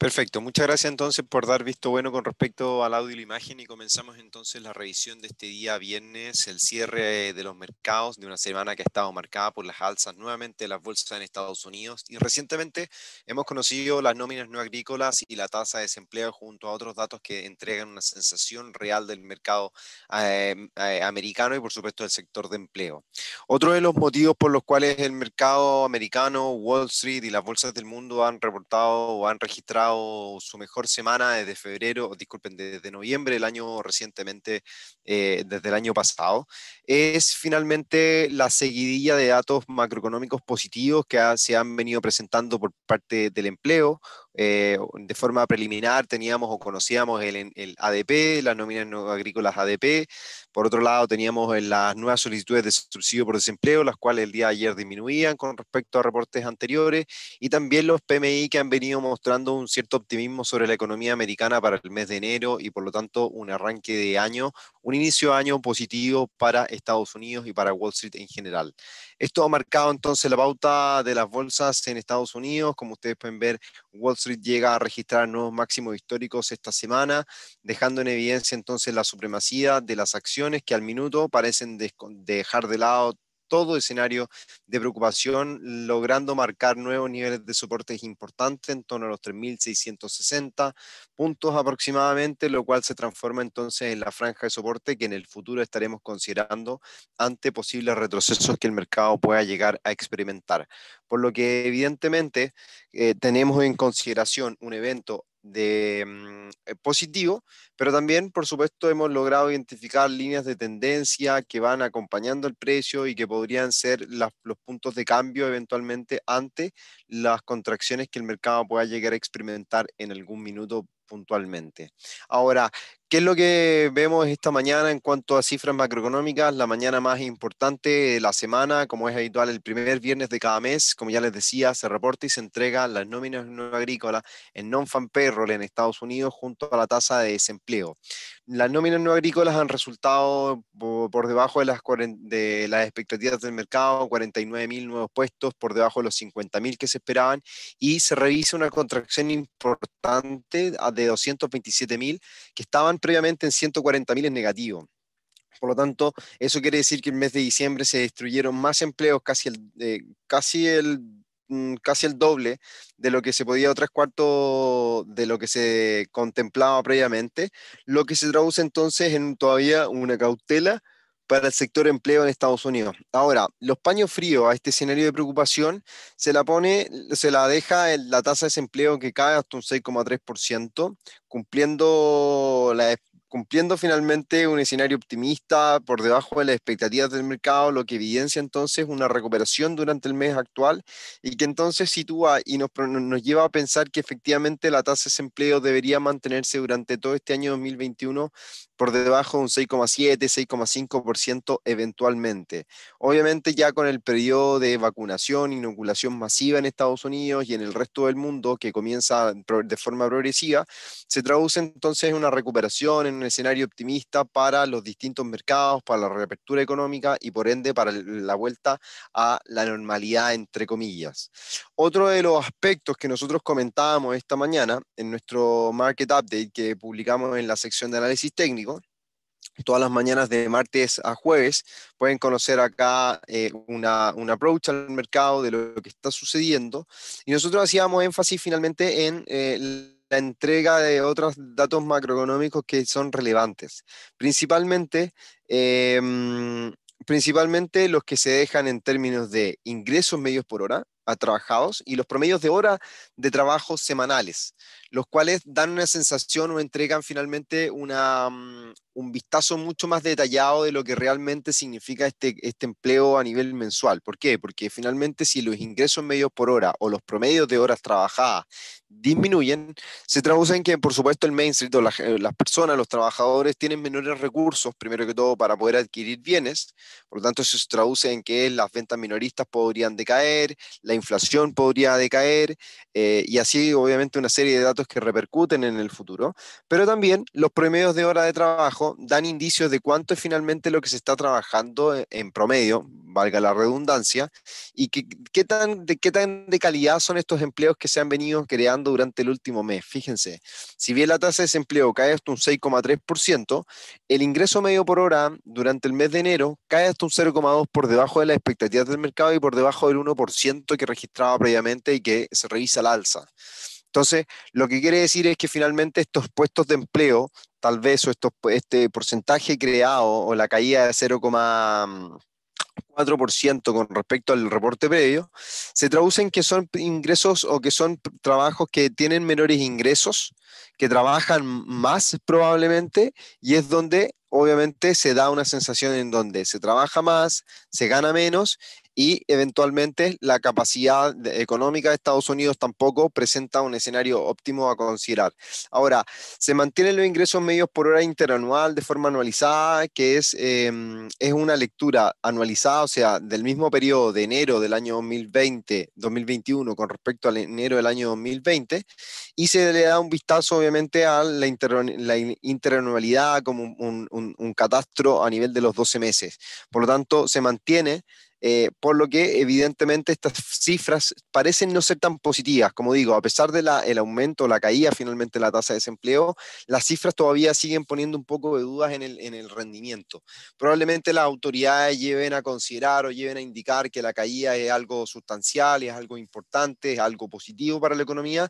Perfecto, muchas gracias entonces por dar visto bueno con respecto al audio y la imagen y comenzamos entonces la revisión de este día viernes, el cierre de los mercados de una semana que ha estado marcada por las alzas nuevamente de las bolsas en Estados Unidos y recientemente hemos conocido las nóminas no agrícolas y la tasa de desempleo junto a otros datos que entregan una sensación real del mercado eh, eh, americano y por supuesto del sector de empleo. Otro de los motivos por los cuales el mercado americano, Wall Street y las bolsas del mundo han reportado o han registrado o su mejor semana desde febrero, disculpen, desde noviembre del año recientemente, eh, desde el año pasado, es finalmente la seguidilla de datos macroeconómicos positivos que se han venido presentando por parte del empleo, eh, de forma preliminar teníamos o conocíamos el, el ADP, las nóminas no agrícolas ADP. Por otro lado, teníamos las nuevas solicitudes de subsidio por desempleo, las cuales el día de ayer disminuían con respecto a reportes anteriores, y también los PMI que han venido mostrando un cierto optimismo sobre la economía americana para el mes de enero y por lo tanto un arranque de año un inicio de año positivo para Estados Unidos y para Wall Street en general. Esto ha marcado entonces la pauta de las bolsas en Estados Unidos. Como ustedes pueden ver, Wall Street llega a registrar nuevos máximos históricos esta semana, dejando en evidencia entonces la supremacía de las acciones que al minuto parecen dejar de lado todo escenario de preocupación, logrando marcar nuevos niveles de soporte importantes en torno a los 3.660, puntos aproximadamente, lo cual se transforma entonces en la franja de soporte que en el futuro estaremos considerando ante posibles retrocesos que el mercado pueda llegar a experimentar. Por lo que evidentemente eh, tenemos en consideración un evento de mm, eh, positivo, pero también, por supuesto, hemos logrado identificar líneas de tendencia que van acompañando el precio y que podrían ser los puntos de cambio eventualmente ante las contracciones que el mercado pueda llegar a experimentar en algún minuto puntualmente. Ahora, ¿Qué es lo que vemos esta mañana en cuanto a cifras macroeconómicas? La mañana más importante de la semana, como es habitual, el primer viernes de cada mes, como ya les decía, se reporta y se entrega las nóminas no agrícolas en non-fan payroll en Estados Unidos junto a la tasa de desempleo. Las nóminas no agrícolas han resultado por debajo de las, de las expectativas del mercado, 49.000 nuevos puestos, por debajo de los 50.000 que se esperaban, y se revisa una contracción importante de 227.000 que estaban previamente en 140.000 es negativo. Por lo tanto, eso quiere decir que en el mes de diciembre se destruyeron más empleos, casi el, eh, casi el, mm, casi el doble de lo que se podía, o tres cuartos de lo que se contemplaba previamente, lo que se traduce entonces en todavía una cautela para el sector empleo en Estados Unidos. Ahora, los paños fríos a este escenario de preocupación se la pone, se la deja la tasa de desempleo que cae hasta un 6,3%, cumpliendo la, cumpliendo finalmente un escenario optimista por debajo de las expectativas del mercado, lo que evidencia entonces una recuperación durante el mes actual y que entonces sitúa y nos, nos lleva a pensar que efectivamente la tasa de desempleo debería mantenerse durante todo este año 2021 por debajo de un 6,7, 6,5% eventualmente. Obviamente ya con el periodo de vacunación, inoculación masiva en Estados Unidos y en el resto del mundo que comienza de forma progresiva, se traduce entonces en una recuperación, en un escenario optimista para los distintos mercados, para la reapertura económica y por ende para la vuelta a la normalidad, entre comillas. Otro de los aspectos que nosotros comentábamos esta mañana en nuestro Market Update que publicamos en la sección de análisis técnico, todas las mañanas de martes a jueves pueden conocer acá eh, una, un approach al mercado de lo que está sucediendo. Y nosotros hacíamos énfasis finalmente en eh, la entrega de otros datos macroeconómicos que son relevantes, principalmente, em, principalmente los que se dejan en términos de ingresos medios por hora, trabajados y los promedios de hora de trabajo semanales, los cuales dan una sensación o entregan finalmente una, mm, un vistazo mucho más detallado de lo que realmente significa este, este empleo a nivel mensual. ¿Por qué? Porque finalmente si los ingresos medios por hora o los promedios de horas trabajadas disminuyen, se traduce en que, por supuesto, el mainstream, eh, las personas, los trabajadores, tienen menores recursos, primero que todo, para poder adquirir bienes. Por lo tanto, eso se traduce en que las ventas minoristas podrían decaer, la inflación podría decaer eh, y así obviamente una serie de datos que repercuten en el futuro. Pero también los promedios de hora de trabajo dan indicios de cuánto es finalmente lo que se está trabajando eh, en, promedio, valga la redundancia, y qué, tan, de, qué tan de calidad son estos empleos que se han venido creando durante el último mes. Fíjense, si bien la tasa de desempleo cae hasta un 6,3%, el ingreso medio por hora durante el mes de enero cae hasta un 0,2% por debajo de las expectativas del mercado y por debajo del 1% que registrado previamente y que se revisa la alza. Entonces, lo que quiere decir es que finalmente estos puestos de empleo, tal vez o este porcentaje creado o la caída de 0,4% con respecto al reporte previo, se traducen que son ingresos o que son trabajos que tienen menores ingresos, que trabajan más probablemente, y es donde obviamente se da una sensación en donde se trabaja más, se gana menos y eventualmente la capacidad económica de Estados Unidos tampoco presenta un escenario óptimo a considerar. Ahora, se mantienen los ingresos medios por hora interanual de forma anualizada, que es, em, es una lectura anualizada, o sea, del mismo periodo de enero del año 2020-2021 con respecto al enero del año 2020, y se le da un vistazo obviamente a la, interanualidad como un, un catastro a nivel de los 12 meses. Por lo tanto, se mantiene eh, por lo que evidentemente estas cifras parecen no ser tan positivas. Como digo, a pesar del el aumento, la caída finalmente la tasa de desempleo, las cifras todavía siguen poniendo un poco de dudas en el, en el rendimiento. Probablemente las autoridades lleven a considerar o lleven a indicar que la caída es algo sustancial, es algo importante, es algo positivo para la economía,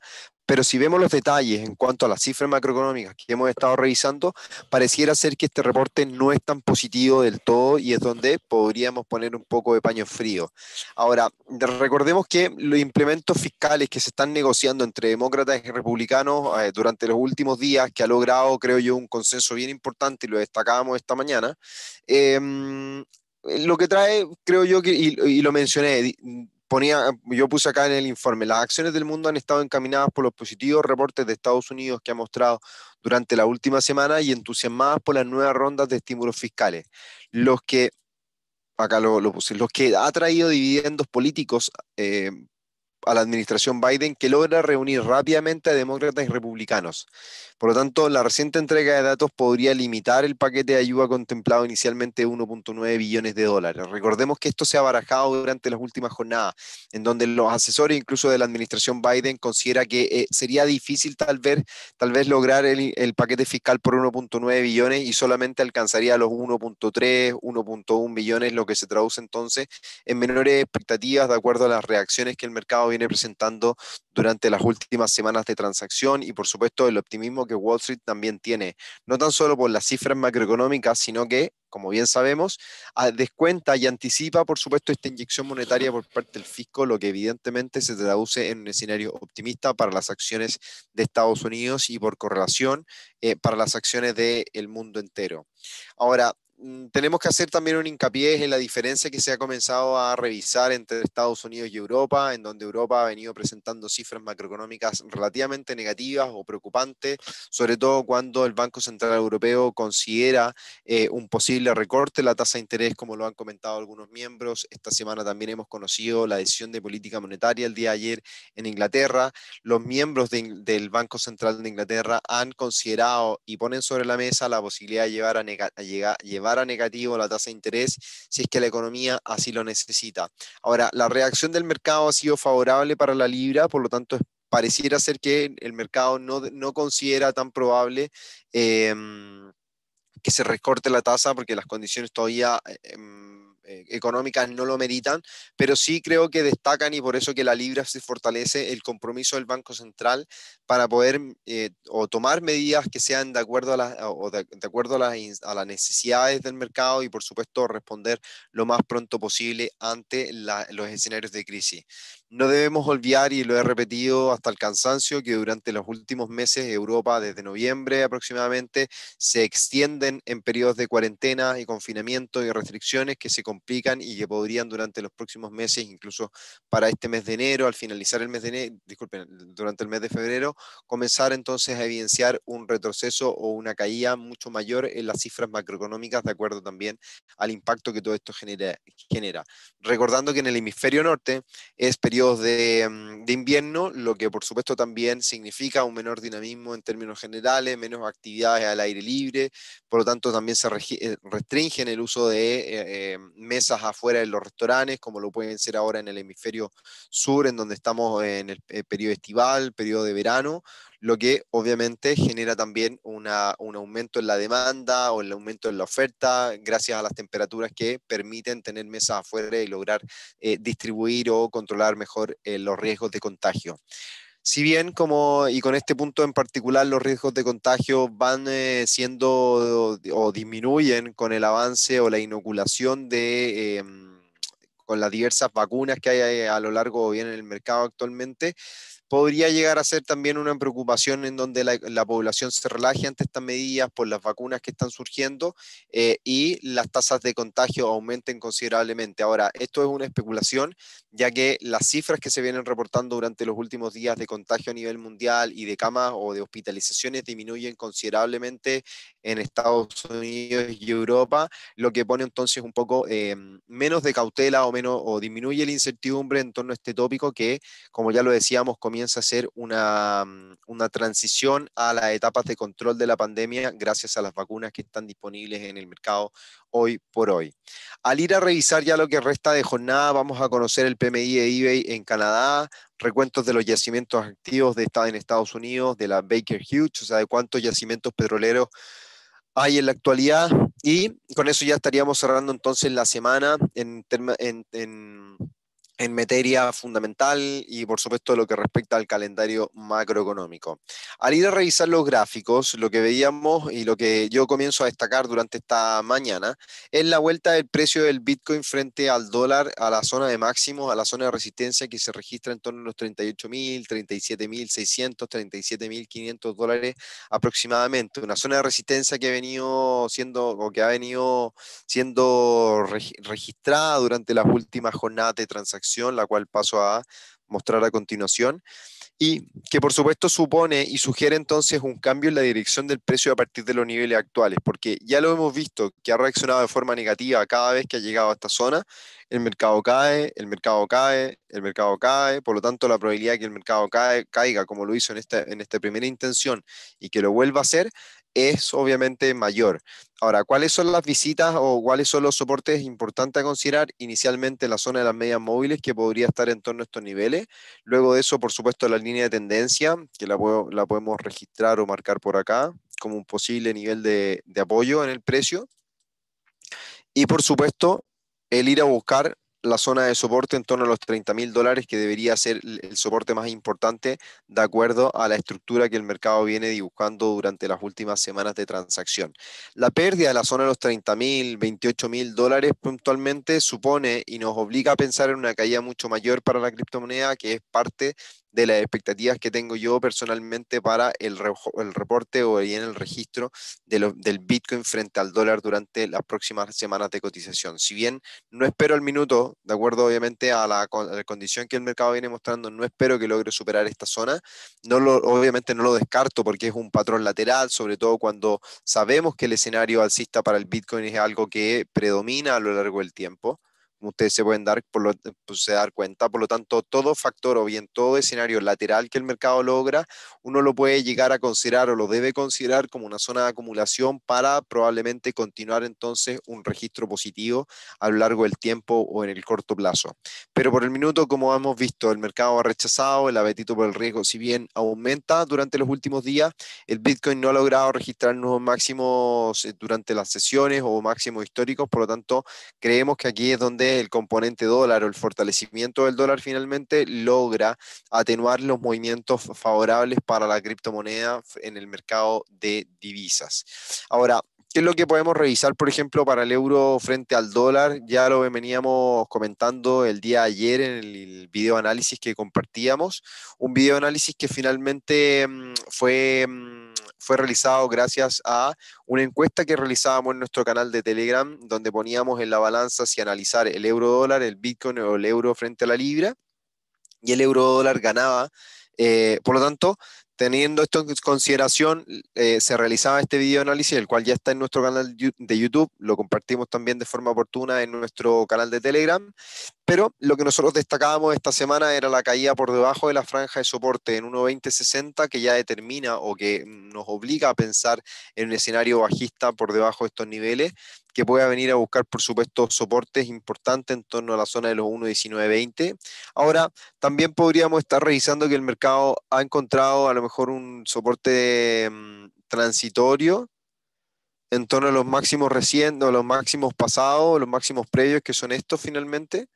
pero si vemos los detalles en cuanto a las cifras macroeconómicas que hemos estado revisando, pareciera ser que este reporte no es tan positivo del todo y es donde podríamos poner un poco de paño frío. Ahora, recordemos que los implementos fiscales que se están negociando entre demócratas y republicanos eh, durante los últimos días, que ha logrado, creo yo, un consenso bien importante y lo destacábamos esta mañana, em, lo que trae, creo yo, que, y lo mencioné, yo puse acá en el informe, las acciones del mundo han estado encaminadas por los positivos reportes de Estados Unidos que ha mostrado durante la última semana y entusiasmadas por las nuevas rondas de estímulos fiscales, los que, acá lo, puse, los que ha traído dividendos políticos eh, a la administración Biden que logra reunir rápidamente a demócratas y republicanos por lo tanto, la reciente entrega de datos podría limitar el paquete de ayuda contemplado inicialmente de 1.9 billones de dólares. Recordemos que esto se ha barajado durante las últimas jornadas, en donde los asesores, incluso de la administración Biden, considera que eh, sería difícil tal vez, tal vez lograr el, el paquete fiscal por 1.9 billones y solamente alcanzaría los 1.3, 1.1 billones, lo que se traduce entonces en menores expectativas de acuerdo a las reacciones que el mercado viene presentando durante las últimas semanas de transacción y por supuesto el optimismo que Wall Street también tiene, no tan solo por las cifras macroeconómicas, sino que, como bien sabemos, ah, descuenta y anticipa, por supuesto, esta inyección monetaria por parte del fisco, lo que evidentemente se traduce en un escenario optimista para las acciones de Estados Unidos y por correlación eh, para las acciones del mundo entero. Ahora, Mm, tenemos que hacer también un hincapié en la diferencia que se ha comenzado a revisar entre Estados Unidos y Europa, en donde Europa ha venido presentando cifras macroeconómicas relativamente negativas o preocupantes, sobre todo cuando el Banco Central Europeo considera eh, un posible recorte de la tasa de interés, como lo han comentado algunos miembros. Esta semana también hemos conocido la decisión de política monetaria el día de ayer en Inglaterra. Los miembros del Banco Central de Inglaterra han considerado y ponen sobre la mesa la posibilidad de llevar a, llevar negativo la tasa de interés si es que la economía así lo necesita. Ahora, la reacción del mercado ha sido favorable para la libra, por lo tanto pareciera ser que el mercado no, considera tan probable. Em, que se recorte la tasa porque las condiciones todavía em, eh, económicas no lo meritan, pero sí creo que destacan y por eso que la libra se fortalece el compromiso del Banco Central para poder eh, o tomar medidas que sean de acuerdo, a, las, acuerdo a, las, necesidades del mercado y por supuesto responder lo más pronto posible ante los escenarios de crisis. No debemos olvidar, y lo he repetido hasta el cansancio, que durante los últimos meses Europa, desde noviembre aproximadamente, se extienden en periodos de cuarentena y confinamiento y restricciones que se complican y que podrían durante los próximos meses, incluso para este mes de enero, al finalizar el mes de enero, disculpen, durante el mes de febrero, comenzar entonces a evidenciar un retroceso o una caída mucho mayor en las cifras macroeconómicas, de acuerdo también al impacto que todo esto genera. genera. Recordando que en el hemisferio norte es periodo Mm, de, invierno, lo que por supuesto también significa un menor dinamismo en términos generales, menos actividades al aire libre, por lo tanto también se eh, restringen el uso de eh, eh, mesas afuera de los restaurantes, como lo pueden ser ahora en el hemisferio sur, en donde estamos en el periodo estival, periodo de verano, lo que obviamente genera también un aumento en la demanda o el aumento en la oferta gracias a las temperaturas que permiten tener mesas afuera y lograr eh, distribuir o controlar mejor eh, los riesgos de contagio. Si bien, como, y con este punto en particular, los riesgos de contagio van eh, siendo o, disminuyen con el avance o la inoculación de em, con las diversas vacunas que hay a lo largo o bien en el mercado actualmente, podría llegar a ser también una preocupación en donde la, población se relaje ante estas medidas por las vacunas que están surgiendo eh, y las tasas de contagio aumenten considerablemente. Ahora, esto es una especulación, ya que las cifras que se vienen reportando durante los últimos días de contagio a nivel mundial y de camas o de hospitalizaciones disminuyen considerablemente en Estados Unidos y Europa, lo que pone entonces un poco eh, menos de cautela o, menos, o disminuye la incertidumbre en torno a este tópico que, como ya lo decíamos, comienza comienza a ser una, mm, una transición a las etapas de control de la pandemia gracias a las vacunas que están disponibles en el mercado hoy por hoy. Al ir a revisar ya lo que resta de jornada, vamos a conocer el PMI de eBay en Canadá, recuentos de los yacimientos activos de en Estados Unidos, de la Baker Hughes, o sea, de cuántos yacimientos petroleros hay en la actualidad. Y con eso ya estaríamos cerrando entonces la semana en, en en materia fundamental y por supuesto lo que respecta al calendario macroeconómico. Al ir a revisar los gráficos, lo que veíamos y lo que yo comienzo a destacar durante esta mañana es la vuelta del precio del Bitcoin frente al dólar a la zona de máximos, a la zona de resistencia que se registra en torno a los 38.000, 37.600, 37.500 dólares aproximadamente. Una zona de resistencia que ha venido siendo que ha venido siendo registrada durante las últimas jornadas de transacciones la cual paso a mostrar a continuación, y que por supuesto supone y sugiere entonces un cambio en la dirección del precio a partir de los niveles actuales, porque ya lo hemos visto que ha reaccionado de forma negativa cada vez que ha llegado a esta zona, el mercado cae, el mercado cae, el mercado cae, por lo tanto la probabilidad de que el mercado caiga como lo hizo en en esta primera intención y que lo vuelva a hacer es obviamente mayor. Ahora, ¿cuáles son las visitas o cuáles son los soportes importantes a considerar? Inicialmente la zona de las medias móviles, que podría estar en torno a estos niveles. Luego de eso, por supuesto, la línea de tendencia, que la, podemos registrar o marcar por acá como un posible nivel de apoyo en el precio. Y por supuesto, el ir a buscar la zona de soporte en torno a los 30 mil dólares, que debería ser el soporte más importante de acuerdo a la estructura que el mercado viene dibujando durante las últimas semanas de transacción. La pérdida de la zona de los 30 mil, 28 mil dólares puntualmente supone y nos obliga a pensar en una caída mucho mayor para la criptomoneda, que es parte de las expectativas que tengo yo personalmente para el, el reporte o bien el registro del Bitcoin frente al dólar durante las próximas semanas de cotización. Si bien no espero el minuto, de acuerdo obviamente a la, condición que el mercado viene mostrando, no espero que logre superar esta zona, no obviamente no lo descarto porque es un patrón lateral, sobre todo cuando sabemos que el escenario alcista para el Bitcoin es algo que predomina a lo largo del tiempo como ustedes se pueden dar, por pues, se dar cuenta. Por lo tanto, todo factor o bien todo escenario lateral que el mercado logra, uno lo puede llegar a considerar o lo debe considerar como una zona de acumulación para probablemente continuar entonces un registro positivo a lo largo del tiempo o en el corto plazo. Pero por el minuto, como hemos visto, el mercado ha rechazado, el apetito por el riesgo, si bien aumenta durante los últimos días, el Bitcoin no ha logrado registrar nuevos máximos eh, durante las sesiones o máximos históricos. Por lo tanto, creemos que aquí es donde el componente dólar o el fortalecimiento del dólar finalmente logra atenuar los movimientos favorables para la criptomoneda en el mercado de divisas. Ahora, ¿Qué es lo que podemos revisar, por ejemplo, para el euro frente al dólar? Ya lo veníamos comentando el día ayer en el video análisis que compartíamos, un video análisis que finalmente mm, fue mm, fue realizado gracias a una encuesta que realizábamos en nuestro canal de Telegram, donde poníamos en la balanza si analizar el euro dólar, el Bitcoin o el euro frente a la libra, y el euro dólar ganaba. Eh, por lo tanto, teniendo esto en consideración, eh, se realizaba este video análisis, el cual ya está en nuestro canal de YouTube, lo compartimos también de forma oportuna en nuestro canal de Telegram, pero lo que nosotros destacábamos esta semana era la caída por debajo de la franja de soporte en 1.2060 que ya determina o que mm, nos obliga a pensar en un escenario bajista por debajo de estos niveles que pueda venir a buscar, por supuesto, soportes importantes en torno a la zona de los 1.19.20. Ahora, también podríamos estar revisando que el mercado ha encontrado a lo mejor un soporte mm, transitorio en torno a los máximos recién, los máximos pasados, los máximos previos, que son estos finalmente.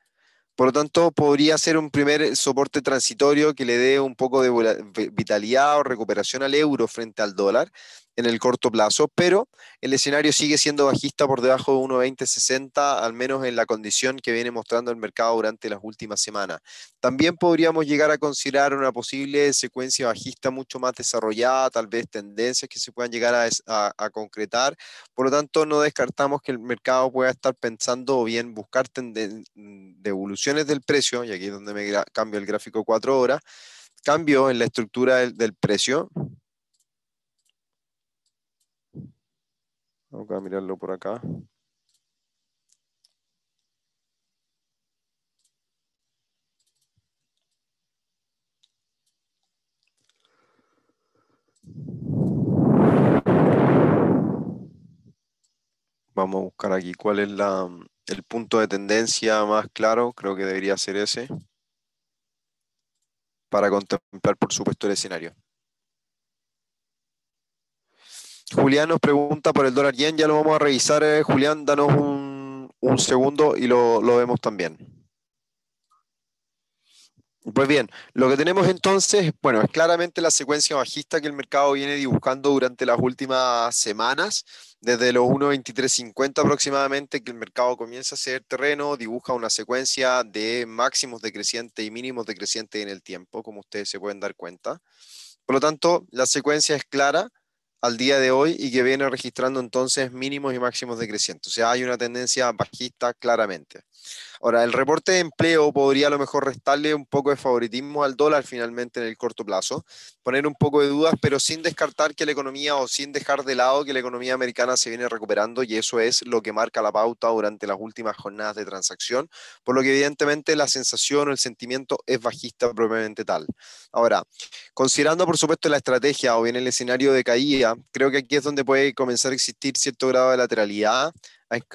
Por lo tanto, podría ser un primer eh, soporte transitorio que le dé un poco de vitalidad o recuperación al euro frente al dólar en el corto plazo, pero el escenario sigue siendo bajista por debajo de 1,2060, al menos en la condición que viene mostrando el mercado durante las últimas semanas. También podríamos llegar a considerar una posible secuencia bajista mucho más desarrollada, tal vez tendencias que se puedan llegar a, concretar. Por lo tanto, no descartamos que el mercado pueda estar pensando o bien buscar mm, devoluciones del precio, y aquí es donde me cambio el gráfico 4 horas, cambio en la estructura del precio Vamos a mirarlo por acá. Vamos a buscar aquí cuál es la, el punto de tendencia más claro, creo que debería ser ese, para contemplar por supuesto el escenario. Julián nos pregunta por el dólar yen, ya lo vamos a revisar. Eh, Julián, danos un, segundo y lo, vemos también. Pues bien, lo que tenemos entonces, bueno, es claramente la secuencia bajista que el mercado viene dibujando durante las últimas semanas, desde los 1.2350 aproximadamente, que el mercado comienza a hacer terreno, dibuja una secuencia de máximos decrecientes y mínimos decrecientes en el tiempo, como ustedes se pueden dar cuenta. Por lo tanto, la secuencia es clara al día de hoy y que viene registrando entonces mínimos y máximos decrecientes. O sea, hay una tendencia bajista claramente. Ahora, el reporte de empleo podría a lo mejor restarle un poco de favoritismo al dólar finalmente en el corto plazo, poner un poco de dudas, pero sin descartar que la economía o sin dejar de lado que la economía americana se viene recuperando y eso es lo que marca la pauta durante las últimas jornadas de transacción, por lo que evidentemente la sensación o el sentimiento es bajista propiamente tal. Ahora, considerando por supuesto la estrategia o bien el escenario de caída, creo que aquí es donde puede comenzar a existir cierto grado de lateralidad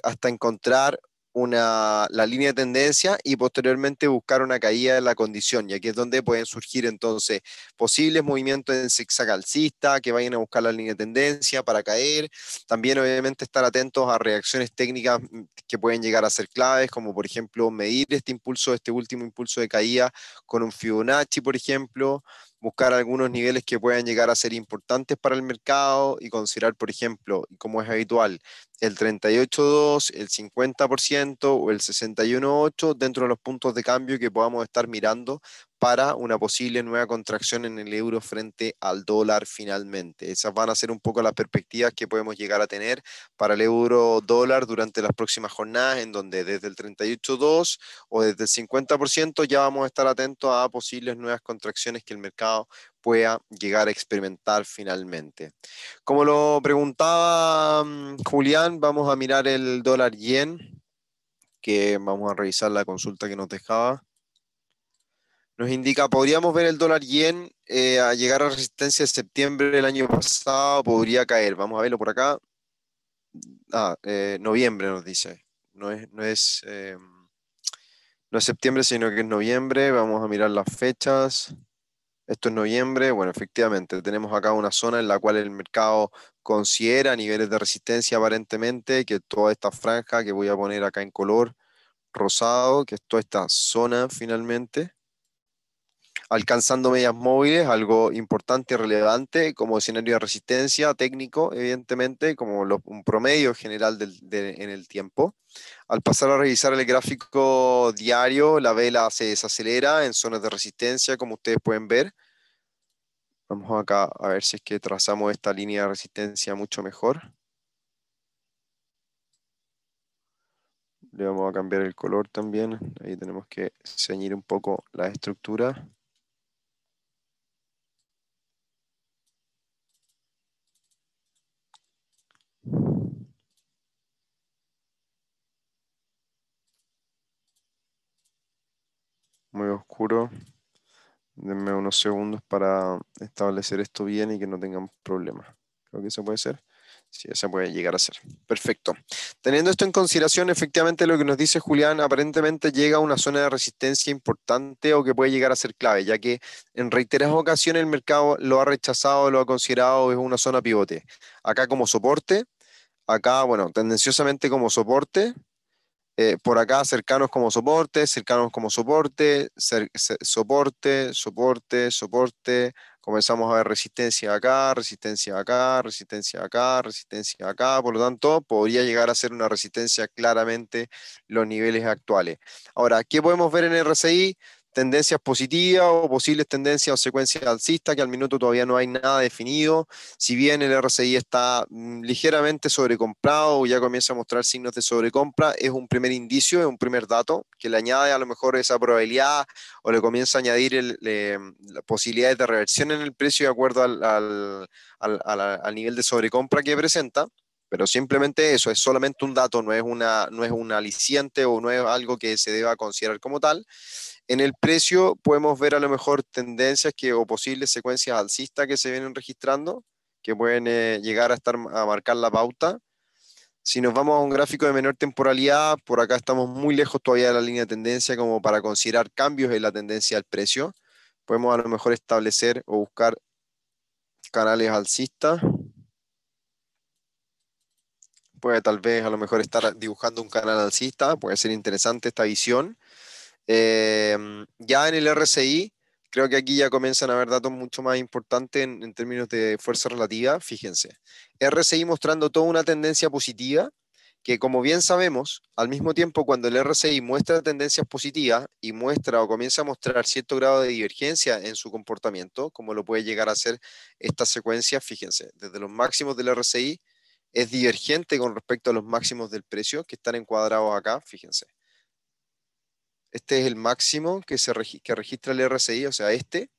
hasta encontrar la línea de tendencia y posteriormente buscar una caída de la condición, y aquí es donde pueden surgir entonces posibles movimientos en zigzag alcista, que vayan a buscar la línea de tendencia para caer. También obviamente estar atentos a reacciones técnicas mm, que pueden llegar a ser claves, como por ejemplo medir este impulso, este último impulso de caída con un Fibonacci, por ejemplo buscar algunos niveles que puedan llegar a ser importantes para el mercado y considerar, por ejemplo, como es habitual, el 38.2, el 50% o el 61.8 dentro de los puntos de cambio que podamos estar mirando para una posible nueva contracción en el euro frente al dólar finalmente. Esas van a ser un poco las perspectivas que podemos llegar a tener para el euro dólar durante las próximas jornadas, en donde desde el 38.2 o desde el 50% ya vamos a estar atentos a posibles nuevas contracciones que el mercado pueda llegar a experimentar finalmente. Como lo preguntaba mm, Julián, vamos a mirar el dólar yen, que vamos a revisar la consulta que nos dejaba nos indica, podríamos ver el dólar yen eh, a llegar a resistencia en septiembre del año pasado, podría caer. Vamos a verlo por acá. Ah, eh, noviembre nos dice. No es, no, es, em, no es septiembre, sino que es noviembre. Vamos a mirar las fechas. Esto es noviembre. Bueno, efectivamente, tenemos acá una zona en la cual el mercado considera niveles de resistencia aparentemente, que toda esta franja que voy a poner acá en color rosado, que es toda esta zona finalmente alcanzando medias móviles, algo importante y relevante como escenario de resistencia técnico, evidentemente, como un promedio general en el tiempo. Al pasar a revisar el gráfico diario, la vela se desacelera en zonas de resistencia, como ustedes pueden ver. Vamos acá a ver si es que trazamos esta línea de resistencia mucho mejor. Le vamos a cambiar el color también. Ahí tenemos que ceñir un poco la estructura. muy oscuro. Denme unos segundos para establecer esto bien y que no tengamos problemas. Creo que eso puede ser. si eso puede llegar a ser. Perfecto. Teniendo esto en consideración, efectivamente lo que nos dice Julián aparentemente llega a una zona de resistencia importante o que puede llegar a ser clave, ya que en reiteradas ocasiones el mercado lo ha rechazado, lo ha considerado es una zona pivote. Acá como soporte, acá, bueno, tendenciosamente como soporte, eh, por acá cercanos como soporte, cercanos como soporte, soporte, soporte, soporte. Comenzamos a ver resistencia acá, resistencia acá, resistencia acá, resistencia acá. Por lo tanto, podría llegar a ser una resistencia claramente los niveles actuales. Ahora, ¿qué podemos ver en RSI? tendencias positivas o posibles tendencias o secuencias alcistas, que al minuto todavía no hay nada definido. Si bien el RSI está mm, ligeramente sobrecomprado o ya comienza a mostrar signos de sobrecompra, es un primer indicio, es un primer dato que le añade a lo mejor esa probabilidad o le comienza a añadir el, posibilidades de reversión en el precio de acuerdo al, nivel de sobrecompra que presenta pero simplemente eso es solamente un dato, no es, una, no es un aliciente o no es algo que se deba considerar como tal. En el precio podemos ver a lo mejor tendencias que, o posibles secuencias alcistas que se vienen registrando, que pueden eh, llegar a, estar, a marcar la pauta. Si nos vamos a un gráfico de menor temporalidad, por acá estamos muy lejos todavía de la línea de tendencia como para considerar cambios en la tendencia del precio. Podemos a lo mejor establecer o buscar canales alcistas. Puede tal vez a lo mejor estar dibujando un canal alcista, puede ser interesante esta visión Em, ya en el RSI, creo que aquí ya comienzan a haber datos mucho más importantes en, términos de fuerza relativa. Fíjense, RSI mostrando toda una tendencia positiva, que como bien sabemos, al mismo tiempo cuando el RSI muestra tendencias positivas y muestra o comienza a mostrar cierto grado de divergencia en su comportamiento, como lo puede llegar a ser esta secuencia, fíjense, desde los máximos del RSI es divergente con respecto a los máximos del precio que están encuadrados acá, fíjense. Este es el máximo que, se registra el RSI, o sea, este.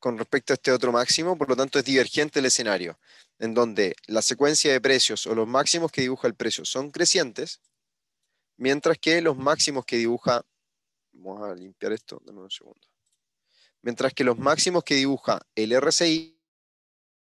Con respecto a este otro máximo, por lo tanto es divergente el escenario, en donde la secuencia de precios o los máximos que dibuja el precio son crecientes, mientras que los máximos que dibuja, vamos a limpiar esto, dame un segundo, mientras que los máximos que dibuja el RSI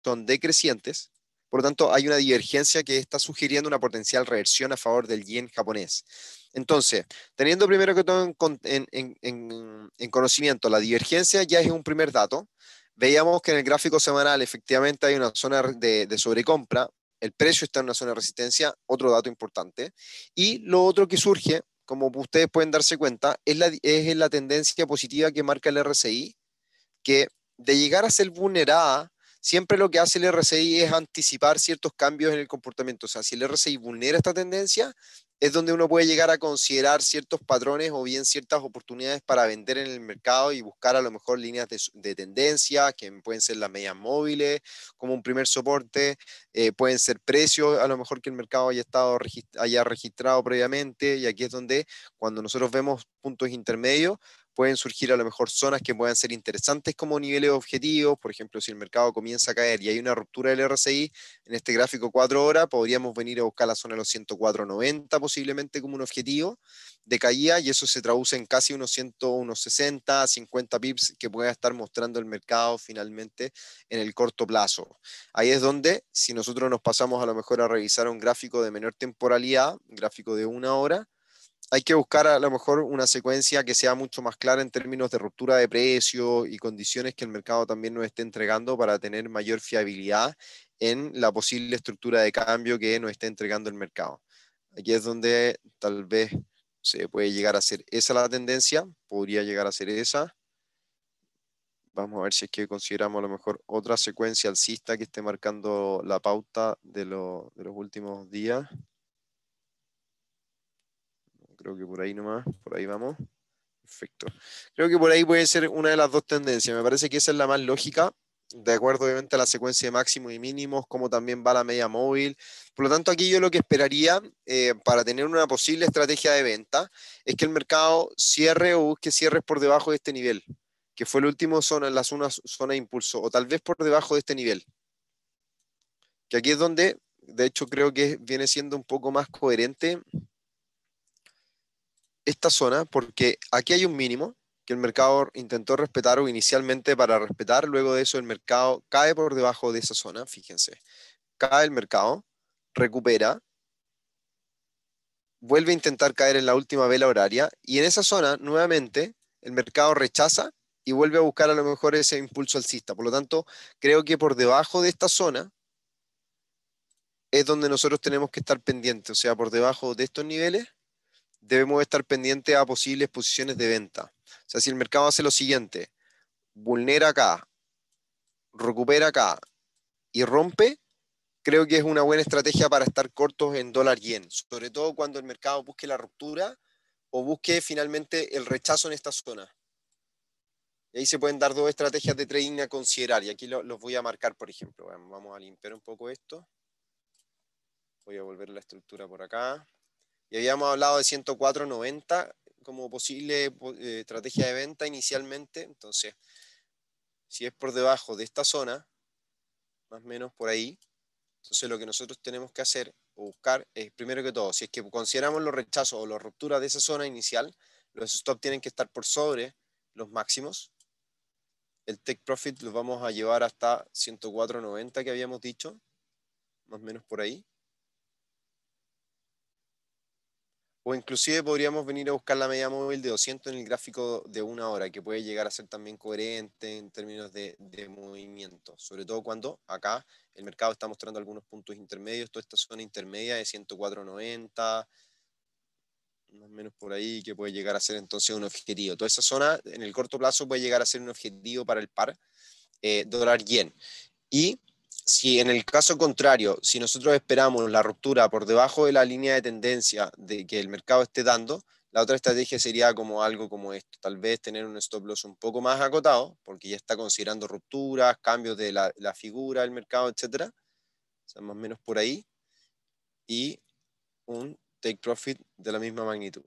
son decrecientes, por lo tanto, hay una divergencia que está sugiriendo una potencial reversión a favor del yen japonés. Entonces, teniendo primero que todo en, conocimiento la divergencia, ya es un primer dato. Veíamos que en el gráfico semanal efectivamente hay una zona de, sobrecompra, el precio está en una zona de resistencia, otro dato importante. Y lo otro que surge, como ustedes pueden darse cuenta, es la, es la tendencia positiva que marca el RSI, que de llegar a ser vulnerada siempre lo que hace el RSI es anticipar ciertos cambios en el comportamiento. O sea, si el RSI vulnera esta tendencia, es donde uno puede llegar a considerar ciertos patrones o bien ciertas oportunidades para vender en el mercado y buscar a lo mejor líneas de, tendencia, que pueden ser las medias móviles como un primer soporte, eh, pueden ser precios a lo mejor que el mercado haya, estado haya registrado previamente y aquí es donde cuando nosotros vemos puntos intermedios, pueden surgir a lo mejor zonas que puedan ser interesantes como niveles objetivos, por ejemplo, si el mercado comienza a caer y hay una ruptura del RSI, en este gráfico 4 horas podríamos venir a buscar la zona de los 104.90 posiblemente como un objetivo de caída y eso se traduce en casi unos 160, 50 pips que pueda estar mostrando el mercado finalmente en el corto plazo. Ahí es donde, si nosotros nos pasamos a lo mejor a revisar un gráfico de menor temporalidad, gráfico de una hora, hay que buscar a lo mejor una secuencia que sea mucho más clara en términos de ruptura de precio y condiciones que el mercado también nos esté entregando para tener mayor fiabilidad en la posible estructura de cambio que nos esté entregando el mercado. Aquí es donde tal vez se puede llegar a ser esa la tendencia, podría llegar a ser esa. Vamos a ver si es que consideramos a lo mejor otra secuencia alcista que esté marcando la pauta de los últimos días. Creo que por ahí nomás, por ahí vamos. Perfecto. Creo que por ahí puede ser una de las dos tendencias. Me parece que esa es la más lógica, de acuerdo obviamente a la secuencia de máximos y mínimos, como también va la media móvil. Por lo tanto, aquí yo lo que esperaría eh, para tener una posible estrategia de venta es que el mercado cierre o busque cierres por debajo de este nivel, que fue el último zona, la zona, zona de impulso, o tal vez por debajo de este nivel. Que aquí es donde, de hecho, creo que viene siendo un poco más coherente esta zona porque aquí hay un mínimo que el mercado intentó respetar o inicialmente para respetar, luego de eso el mercado cae por debajo de esa zona, fíjense, cae el mercado, recupera, vuelve a intentar caer en la última vela horaria y en esa zona nuevamente el mercado rechaza y vuelve a buscar a lo mejor ese impulso alcista. Por lo tanto, creo que por debajo de esta zona es donde nosotros tenemos que estar pendientes, o sea, por debajo de estos niveles debemos estar pendientes a posibles posiciones de venta. O sea, si el mercado hace lo siguiente, vulnera acá, recupera acá y rompe, creo que es una buena estrategia para estar cortos en dólar yen, sobre todo cuando el mercado busque la ruptura o busque finalmente el rechazo en esta zona. Y ahí se pueden dar dos estrategias de trading a considerar. Y aquí los voy a marcar, por ejemplo. Vamos a limpiar un poco esto. Voy a volver la estructura por acá. Y habíamos hablado de 104.90 como posible eh, estrategia de venta inicialmente. Entonces, si es por debajo de esta zona, más o menos por ahí, entonces lo que nosotros tenemos que hacer o buscar es, primero que todo, si es que consideramos los rechazos o las rupturas de esa zona inicial, los stop tienen que estar por sobre los máximos. El take profit los vamos a llevar hasta 104.90 que habíamos dicho, más o menos por ahí. O inclusive podríamos venir a buscar la media móvil de 200 en el gráfico de una hora, que puede llegar a ser también coherente en términos de, movimiento, sobre todo cuando acá el mercado está mostrando algunos puntos intermedios, toda esta zona intermedia de 104.90, más o menos por ahí, que puede llegar a ser entonces un objetivo. Toda esa zona en el corto plazo puede llegar a ser un objetivo para el par eh, dólar-yen. Y si en el caso contrario, si nosotros esperamos la ruptura por debajo de la línea de tendencia de que el mercado esté dando, la otra estrategia sería como algo como esto, tal vez tener un stop loss un poco más acotado, porque ya está considerando rupturas, cambios de la, figura del mercado, etc. O sea, más o menos por ahí. Y un take profit de la misma magnitud.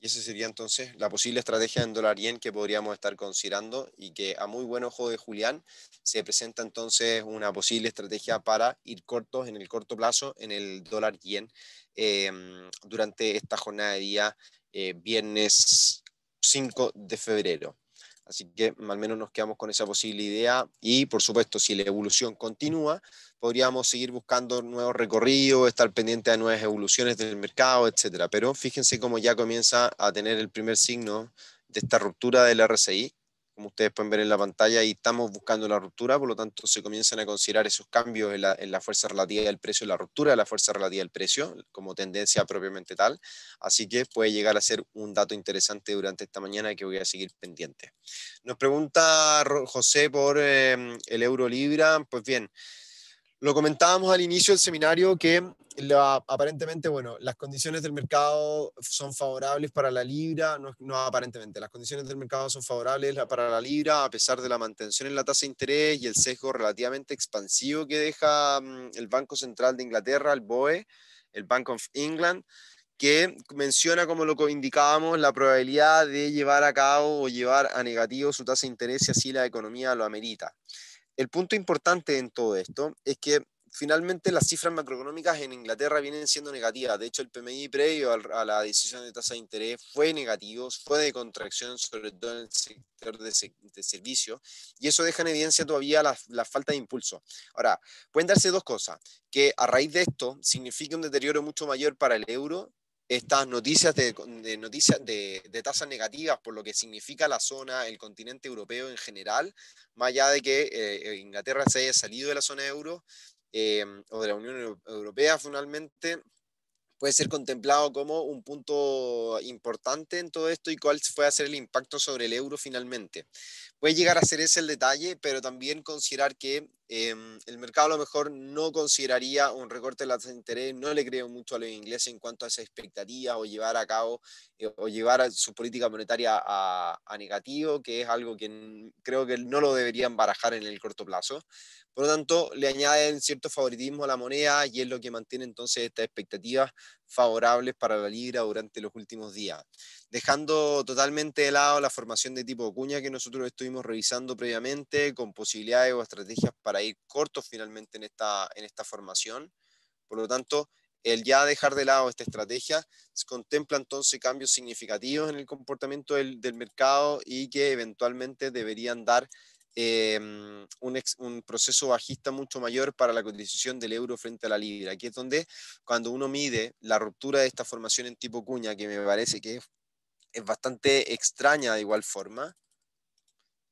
Y esa sería entonces la posible estrategia en dólar yen que podríamos estar considerando y que a muy buen ojo de Julián se presenta entonces una posible estrategia para ir cortos en el corto plazo en el dólar yen em, durante esta jornada de día eh, viernes 5 de febrero. Así que al menos nos quedamos con esa posible idea y por supuesto si la evolución continúa, podríamos seguir buscando nuevos recorridos, estar pendiente de nuevas evoluciones del mercado, etc. Pero fíjense cómo ya comienza a tener el primer signo de esta ruptura del RSI como ustedes pueden ver en la pantalla, y estamos buscando la ruptura, por lo tanto se comienzan a considerar esos cambios en la, fuerza relativa del precio, la ruptura de la fuerza relativa del precio como tendencia propiamente tal, así que puede llegar a ser un dato interesante durante esta mañana que voy a seguir pendiente. Nos pregunta José por em, el euro libra, pues bien, lo comentábamos al inicio del seminario que la, aparentemente, bueno, las condiciones del mercado son favorables para la libra, no, aparentemente, las condiciones del mercado son favorables para la libra a pesar de la mantención en la tasa de interés y el sesgo relativamente expansivo que deja mm, el Banco Central de Inglaterra, el BOE, el Bank of England, que menciona, como lo indicábamos, la probabilidad de llevar a cabo o llevar a negativo su tasa de interés si así la economía lo amerita. El punto importante en todo esto es que finalmente las cifras macroeconómicas en Inglaterra vienen siendo negativas. De hecho, el PMI previo a la decisión de tasa de interés fue negativo, fue de contracción, sobre todo en el sector de, servicios, y eso deja en evidencia todavía la, falta de impulso. Ahora, pueden darse dos cosas, que a raíz de esto signifique un deterioro mucho mayor para el euro estas noticias de, noticias de, tasas negativas por lo que significa la zona, el continente europeo en general, más allá de que eh, eh, Inglaterra se haya salido de la zona euro eh, o de la Unión Europea finalmente, puede ser contemplado como un punto importante en todo esto y cuál fue a ser el impacto sobre el euro finalmente. Puede llegar a ser ese el detalle, pero también considerar que em, el mercado a lo mejor no consideraría un recorte de la tasa de interés, no le creo mucho a los ingleses en cuanto a esa expectativa o llevar a cabo eh, o llevar a su política monetaria a, a, negativo, que es algo que creo que no lo deberían barajar en el corto plazo. Por lo tanto, le añaden cierto favoritismo a la moneda y es lo que mantiene entonces estas expectativas favorables para la libra durante los últimos días, dejando totalmente de lado la formación de tipo cuña que nosotros estuvimos revisando previamente con posibilidades o estrategias para ir cortos finalmente en esta, en esta formación. Por lo tanto, el ya dejar de lado esta estrategia contempla entonces cambios significativos en el comportamiento del, del mercado y que eventualmente deberían dar eh, un, proceso bajista mucho mayor para la cotización del euro frente a la libra. Aquí es donde cuando uno mide la ruptura de esta formación en tipo cuña, que me parece que es, es bastante extraña de igual forma,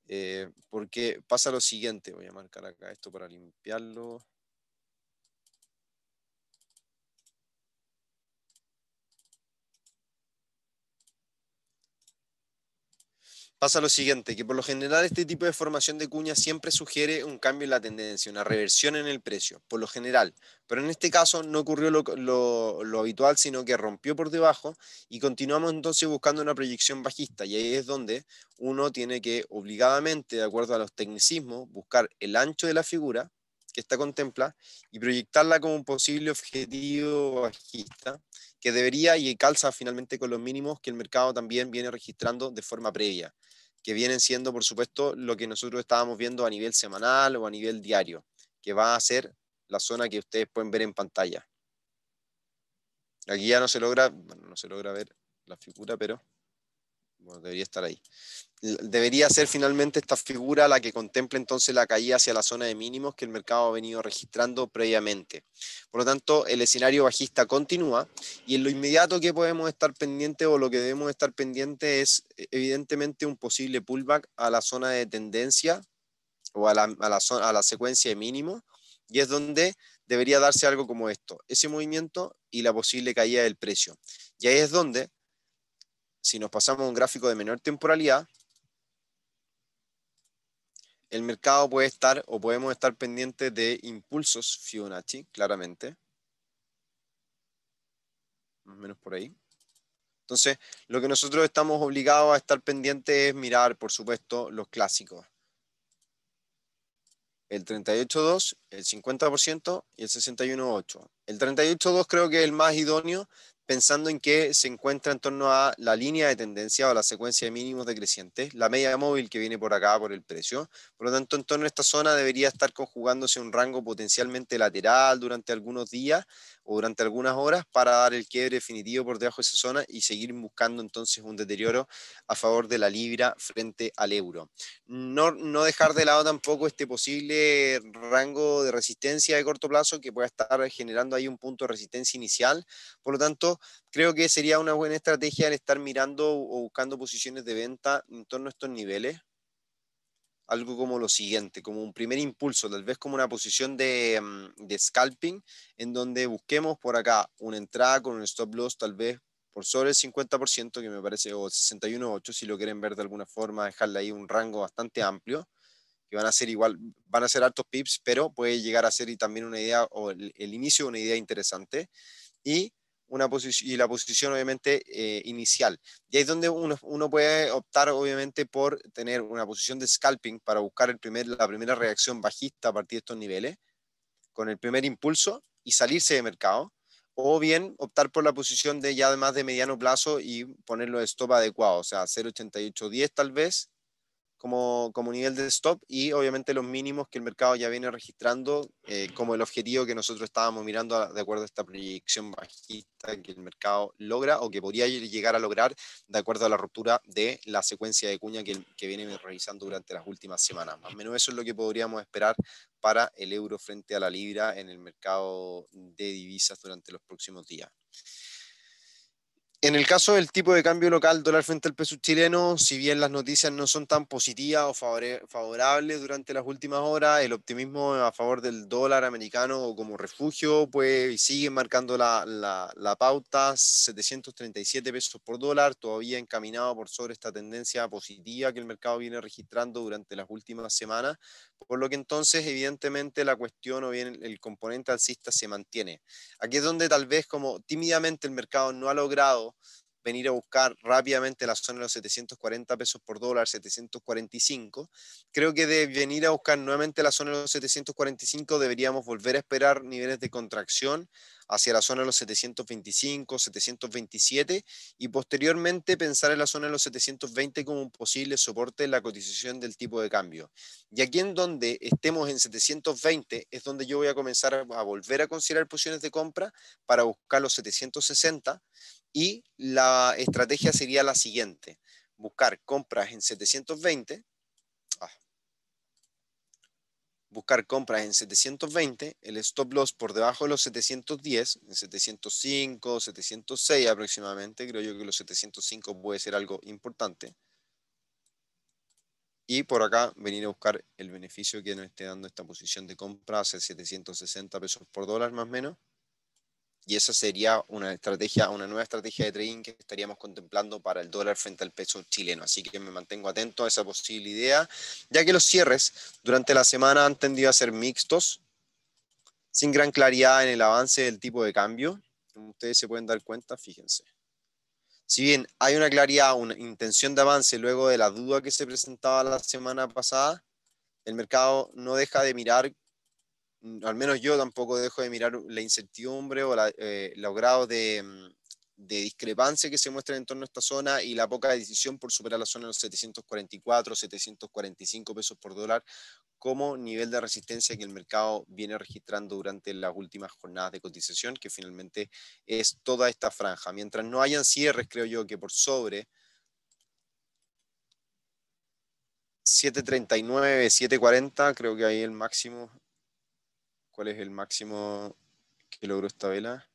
eh, porque pasa lo siguiente, voy a marcar acá esto para limpiarlo. pasa lo siguiente, que por lo general este tipo de formación de cuña siempre sugiere un cambio en la tendencia, una reversión en el precio, por lo general. Pero en este caso no ocurrió lo, habitual, sino que rompió por debajo y continuamos entonces buscando una proyección bajista. Y ahí es donde uno tiene que obligadamente, de acuerdo a los tecnicismos, buscar el ancho de la figura, que está contempla, y proyectarla como un posible objetivo bajista que debería y calza finalmente con los mínimos que el mercado también viene registrando de forma previa, que vienen siendo, por supuesto, lo que nosotros estábamos viendo a nivel semanal o a nivel diario, que va a ser la zona que ustedes pueden ver en pantalla. Aquí ya no se logra, no se logra ver la figura, pero debería estar ahí debería ser finalmente esta figura la que contemple entonces la caída hacia la zona de mínimos que el mercado ha venido registrando previamente. Por lo tanto, el escenario bajista continúa y en lo inmediato que podemos estar pendiente o lo que debemos estar pendiente es eh, evidentemente un posible pullback a la zona de tendencia o a la, a la secuencia de mínimos y es donde debería darse algo como esto, ese movimiento y la posible caída del precio. Y ahí es donde, si nos pasamos a un gráfico de menor temporalidad, el mercado puede estar o podemos estar pendientes de impulsos Fibonacci, claramente. Más o menos por ahí. Entonces, lo que nosotros estamos obligados a estar pendientes es mirar, por supuesto, los clásicos. El 38.2, el 50% y el 61.8. El 38.2 creo que es el más idóneo pensando en que se encuentra en torno a la línea de tendencia o la secuencia de mínimos decrecientes, la media móvil que viene por acá por el precio. Por lo tanto, en torno a esta zona debería estar conjugándose un rango potencialmente lateral durante algunos días o durante algunas horas para dar el quiebre definitivo por debajo de esa zona y seguir buscando entonces un deterioro a favor de la libra frente al euro. No, no dejar de lado tampoco este posible rango de resistencia de corto plazo que pueda estar generando ahí un punto de resistencia inicial. Por lo tanto, creo que sería una buena estrategia el estar mirando o buscando posiciones de venta en torno a estos niveles. Algo como lo siguiente, como un primer impulso, tal vez como una posición de, mm, de scalping, en donde busquemos por acá una entrada con un stop loss tal vez por sobre el 50%, que me parece, o 61.8, si lo quieren ver de alguna forma, dejarle ahí un rango bastante amplio, que van a ser igual, van a ser altos pips, pero puede llegar a ser y también una idea, o el, inicio de una idea interesante. Y una y la posición obviamente eh, inicial. Y ahí es donde uno, puede optar obviamente por tener una posición de scalping para buscar el primer, la primera reacción bajista a partir de estos niveles, con el primer impulso y salirse de mercado, o bien optar por la posición de ya más de mediano plazo y ponerlo de stop adecuado o sea, 0.8810 tal vez, como, como nivel de stop y obviamente los mínimos que el mercado ya viene registrando eh, como el objetivo que nosotros estábamos mirando de acuerdo a esta proyección bajista que el mercado logra o que podría llegar a lograr de acuerdo a la ruptura de la secuencia de cuña que, que viene realizando durante las últimas semanas. Más o menos eso es lo que podríamos esperar para el euro frente a la libra en el mercado de divisas durante los próximos días. En el caso del tipo de cambio local, dólar frente al peso chileno, si bien las noticias no son tan positivas o favorables durante las últimas horas, el optimismo a favor del dólar americano como refugio pues, sigue marcando la pauta, 737 pesos por dólar, todavía encaminado por sobre esta tendencia positiva que el mercado viene registrando durante las últimas semanas, por lo que entonces evidentemente la cuestión o bien el componente alcista se mantiene. Aquí es donde tal vez como tímidamente el mercado no ha logrado venir a buscar rápidamente la zona de los 740 pesos por dólar, 745. Creo que de venir a buscar nuevamente la zona de los 745 deberíamos volver a esperar niveles de contracción hacia la zona de los 725, 727 y posteriormente pensar en la zona de los 720 como un posible soporte en la cotización del tipo de cambio. Y aquí en donde estemos en 720 es donde yo voy a comenzar a volver a considerar posiciones de compra para buscar los 760 y la estrategia sería la siguiente, buscar compras en 720 buscar compras en 720, el stop loss por debajo de los 710, en 705, 706 aproximadamente, creo yo que los 705 puede ser algo importante. Y por acá venir a buscar el beneficio que nos esté dando esta posición de compra, hacer 760 pesos por dólar más o menos. Y esa sería una estrategia, una nueva estrategia de trading que estaríamos contemplando para el dólar frente al peso chileno. Así que me mantengo atento a esa posible idea, ya que los cierres durante la semana han tendido a ser mixtos, sin gran claridad en el avance del tipo de cambio. Como ustedes se pueden dar cuenta, fíjense. Si bien hay una claridad, una intención de avance luego de la duda que se presentaba la semana pasada, el mercado no deja de mirar Mm, al menos yo tampoco dejo de mirar la incertidumbre o eh, los grados de, mm, de, discrepancia que se muestran en torno a esta zona y la poca decisión por superar la zona de los 744, 745 pesos por dólar como nivel de resistencia que el mercado viene registrando durante las últimas jornadas de cotización, que finalmente es toda esta franja. Mientras no hayan cierres, creo yo que por sobre 739, 740, creo que ahí el máximo ¿Cuál es el máximo que logró esta vela?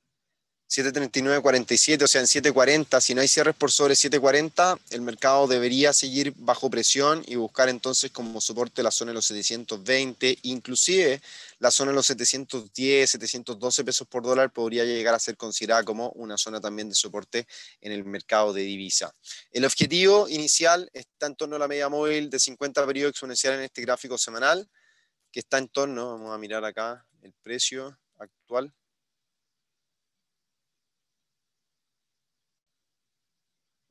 739.47, o sea, en 740, si no hay cierres por sobre 740, el mercado debería seguir bajo presión y buscar entonces como soporte la zona de los 720, inclusive la zona de los 710, 712 pesos por dólar podría llegar a ser considerada como una zona también de soporte en el mercado de divisa. El objetivo inicial está en torno a la media móvil de 50 periodos exponencial en este gráfico semanal, que está en torno, vamos a mirar acá, el precio actual.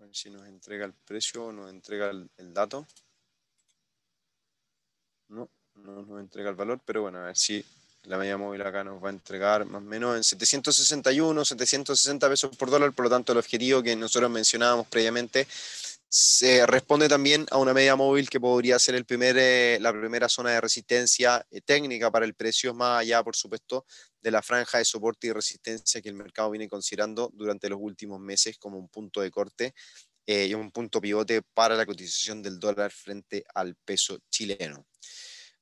A ver si nos entrega el precio o nos entrega el, dato. No, no nos entrega el valor, pero bueno, a ver si la media móvil acá nos va a entregar más o menos en 761, 760 pesos por dólar, por lo tanto el objetivo que nosotros mencionábamos previamente se responde también a una media móvil que podría ser el primer, eh, la primera zona de resistencia eh, técnica para el precio, más allá, por supuesto, de la franja de soporte y resistencia que el mercado viene considerando durante los últimos meses como un punto de corte eh, y un punto pivote para la cotización del dólar frente al peso chileno.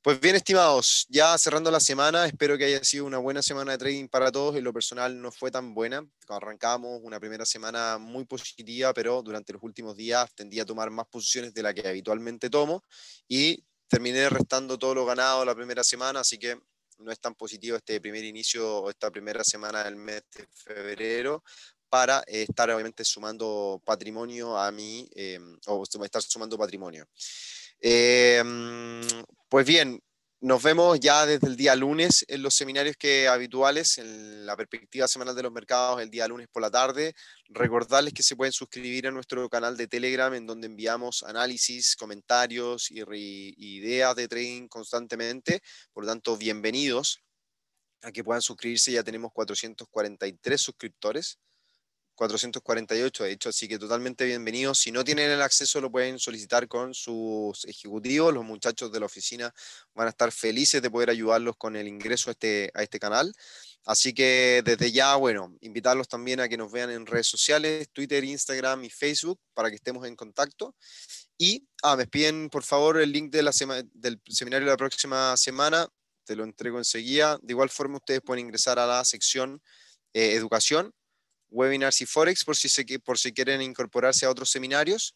Pues bien, estimados, ya cerrando la semana, espero que haya sido una buena semana de trading para todos. En lo personal no fue tan buena. Arrancamos una primera semana muy positiva, pero durante los últimos días tendí a tomar más posiciones de la que habitualmente tomo y terminé restando todo lo ganado la primera semana, así que no es tan positivo este primer inicio, esta primera semana del mes de febrero para eh, estar obviamente sumando patrimonio a mí, eh, o estar sumando patrimonio. Eh, mm, pues bien, nos vemos ya desde el día lunes en los seminarios que habituales, en la perspectiva semanal de los mercados, el día lunes por la tarde. Recordarles que se pueden suscribir a nuestro canal de Telegram, en donde enviamos análisis, comentarios y, ideas de trading constantemente. Por lo tanto, bienvenidos a que puedan suscribirse. Ya tenemos 443 suscriptores. 448, de hecho, así que totalmente bienvenidos. Si no tienen el acceso, lo pueden solicitar con sus ejecutivos. Los muchachos de la oficina van a estar felices de poder ayudarlos con el ingreso a este, a este canal. Así que desde ya, bueno, invitarlos también a que nos vean en redes sociales, Twitter, Instagram y Facebook, para que estemos en contacto. Y, ah, me piden por favor el link de la del seminario de la próxima semana, te lo entrego enseguida. De igual forma, ustedes pueden ingresar a la sección eh, educación webinars y Forex por si, por si quieren incorporarse a otros seminarios.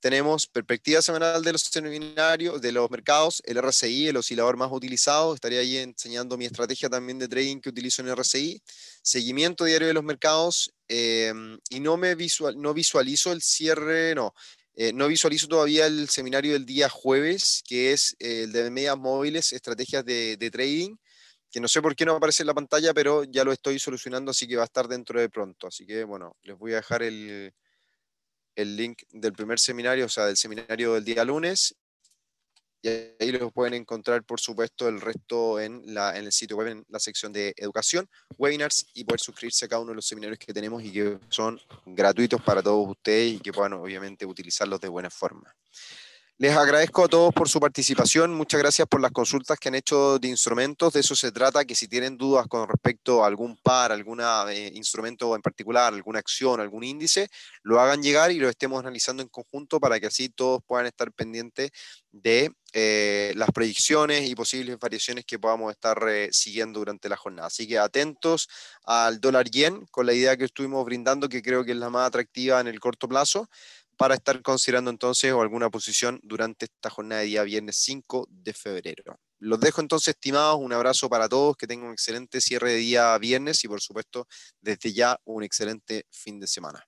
Tenemos perspectiva semanal de los seminarios, de los mercados, el RSI, el oscilador más utilizado. estaría ahí enseñando mi estrategia también de trading que utilizo en el RSI. Seguimiento diario de los mercados. Em, y no, me no visualizo el cierre, no. Eh, no visualizo todavía el seminario del día jueves, que es eh, el de medias móviles, estrategias de trading que no sé por qué no aparece en la pantalla, pero ya lo estoy solucionando, así que va a estar dentro de pronto. Así que, bueno, les voy a dejar el, link del primer seminario, o sea, del seminario del día lunes. Y ahí los pueden encontrar, por supuesto, el resto en, la, en el sitio web, en la sección de educación, webinars y poder suscribirse a cada uno de los seminarios que tenemos y que son gratuitos para todos ustedes y que puedan, obviamente, utilizarlos de buena forma. Les agradezco a todos por su participación. Muchas gracias por las consultas que han hecho de instrumentos. De eso se trata, que si tienen dudas con respecto a algún par, algún eh, instrumento en particular, alguna acción, algún índice, lo hagan llegar y lo estemos analizando en conjunto para que así todos puedan estar pendientes de eh, las proyecciones y posibles variaciones que podamos estar eh, siguiendo durante la jornada. Así que atentos al dólar yen con la idea que estuvimos brindando, que creo que es la más atractiva en el corto plazo para estar considerando entonces o alguna posición durante esta jornada de día viernes 5 de febrero. Los dejo entonces, estimados, un abrazo para todos, que tengan un excelente cierre de día viernes y por supuesto desde ya un excelente fin de semana.